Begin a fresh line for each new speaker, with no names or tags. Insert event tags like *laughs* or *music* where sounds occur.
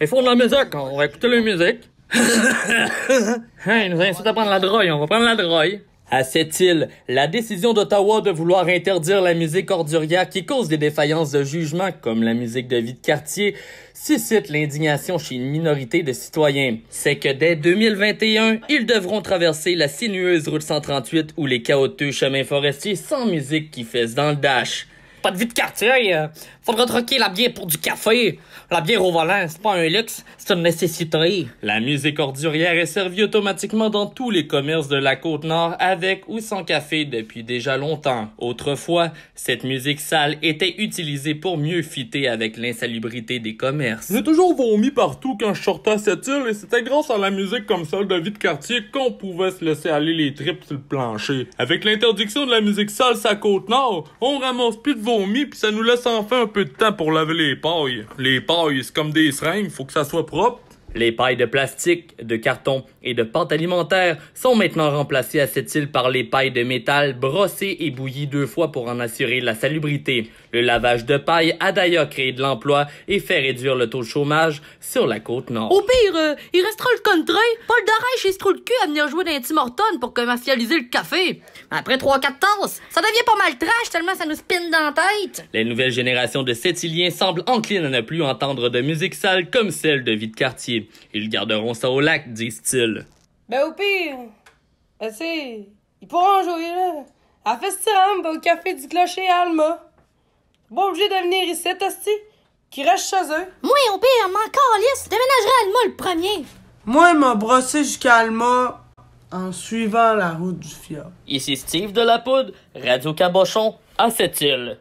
Ils font de la musique, on va écouter la musique. *laughs* hein, ils nous incitent à prendre la drogue, on va prendre la drogue. À cette île, la décision d'Ottawa de vouloir interdire la musique ordurière qui cause des défaillances de jugement, comme la musique de vie de quartier, suscite l'indignation chez une minorité de citoyens. C'est que dès 2021, ils devront traverser la sinueuse route 138 ou les chaotiques chemins forestiers sans musique qui fesse dans le dash de vie de quartier. Euh. Faudra troquer la bière pour du café. La bière au volant, c'est pas un luxe, c'est une nécessité. La musique ordurière est servie automatiquement dans tous les commerces de la Côte-Nord avec ou sans café depuis déjà longtemps. Autrefois, cette musique sale était utilisée pour mieux fitter avec l'insalubrité des commerces. J'ai
toujours vomi partout quand je sortais à cette île et c'était grâce à la musique comme ça de vie de quartier qu'on pouvait se laisser aller les tripes sur le plancher. Avec l'interdiction de la musique sale sa Côte-Nord, on ramasse plus de vos mis puis ça nous laisse enfin un peu de temps pour laver les pailles. Les pailles, c'est comme des seringues,
faut que ça soit propre. Les pailles de plastique, de carton et de pâte alimentaire sont maintenant remplacées à cette île par les pailles de métal brossées et bouillies deux fois pour en assurer la salubrité. Le lavage de paille a d'ailleurs créé de l'emploi et fait réduire le taux de chômage sur la côte nord. Au
pire, euh, il restera le pas Paul Darèche et se le cul à venir jouer dans Tim Horton pour commercialiser le café. Après 3-4 tasses, ça devient pas mal trash tellement ça nous spine dans la tête.
Les nouvelles générations de sept semblent enclines à ne plus entendre de musique sale comme celle de vie ils garderont ça au lac, disent-ils.
Ben au pire, ben sais, ils pourront jouer là, à Festiram, au café du clocher Alma. Pas obligé de venir ici, Tosti, qui reste chez eux. Moi au pire, m'en
calisse, déménagerai Alma le premier. Moi, m'a brossé jusqu'à Alma en suivant la route du fjord.
Ici Steve de la Poudre, Radio Cabochon, à cette île.